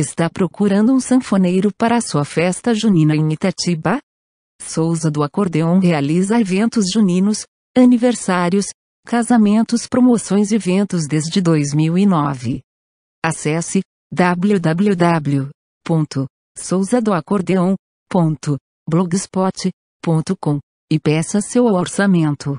Está procurando um sanfoneiro para a sua festa junina em Itatiba? Souza do Acordeão realiza eventos juninos, aniversários, casamentos, promoções e eventos desde 2009. Acesse www.souzadoacordeon.blogspot.com e peça seu orçamento.